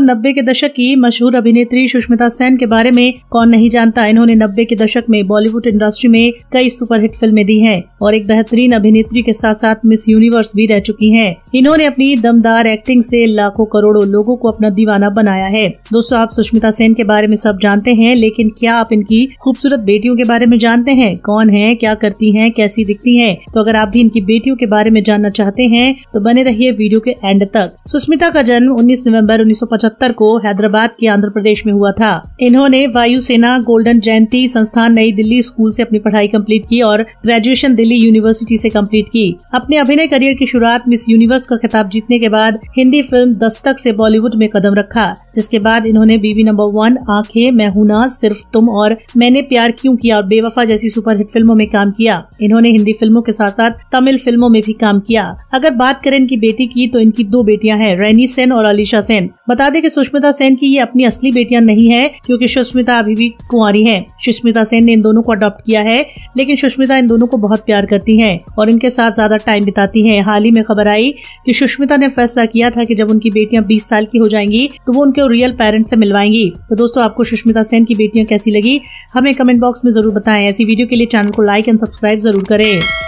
नब्बे के दशक की मशहूर अभिनेत्री सुष्मिता सेन के बारे में कौन नहीं जानता इन्होंने नब्बे के दशक में बॉलीवुड इंडस्ट्री में कई सुपरहिट फिल्में दी हैं और एक बेहतरीन अभिनेत्री के साथ साथ मिस यूनिवर्स भी रह चुकी हैं। इन्होंने अपनी दमदार एक्टिंग से लाखों करोड़ों लोगों को अपना दीवाना बनाया है दोस्तों आप सुष्मिता सेन के बारे में सब जानते हैं लेकिन क्या आप इनकी खूबसूरत बेटियों के बारे में जानते हैं कौन है क्या करती है कैसी दिखती है तो अगर आप भी इनकी बेटियों के बारे में जानना चाहते हैं तो बने रहिए वीडियो के एंड तक सुष्मिता का जन्म उन्नीस नवम्बर उन्नीस को हैदराबाद के आंध्र प्रदेश में हुआ था इन्होंने वायुसेना गोल्डन जयंती संस्थान नई दिल्ली स्कूल से अपनी पढ़ाई कंप्लीट की और ग्रेजुएशन दिल्ली यूनिवर्सिटी से कंप्लीट की अपने अभिनय करियर की शुरुआत मिस यूनिवर्स का खिताब जीतने के बाद हिंदी फिल्म दस्तक से बॉलीवुड में कदम रखा जिसके बाद इन्होंने बीवी नंबर वन आंखें मैं हूं सिर्फ तुम और मैंने प्यार क्यों किया और बेवफा जैसी सुपरहिट फिल्मों में काम किया इन्होंने हिंदी फिल्मों के साथ साथ तमिल फिल्मों में भी काम किया अगर बात करें इनकी बेटी की तो इनकी दो बेटियां हैं रैनी सेन और अलीशा सेन बता दें कि सुष्मिता सेन की ये अपनी असली बेटियां नहीं है क्योंकि सुष्मिता अभी भी कुंवारी है सुष्मिता सेन ने इन दोनों को अडॉप्ट किया है लेकिन सुष्मिता इन दोनों को बहुत प्यार करती है और इनके साथ ज्यादा टाइम बिताती है हाल ही में खबर आई कि सुष्मिता ने फैसला किया था कि जब उनकी बेटियां 20 साल की हो जाएंगी तो वो उनके रियल पेरेंट्स से मिलवाएंगी तो दोस्तों आपको सुष्मिता सेन की बेटियां कैसी लगी हमें कमेंट बॉक्स में जरूर बताएं ऐसी वीडियो के लिए चैनल को लाइक एंड सब्सक्राइब जरूर करें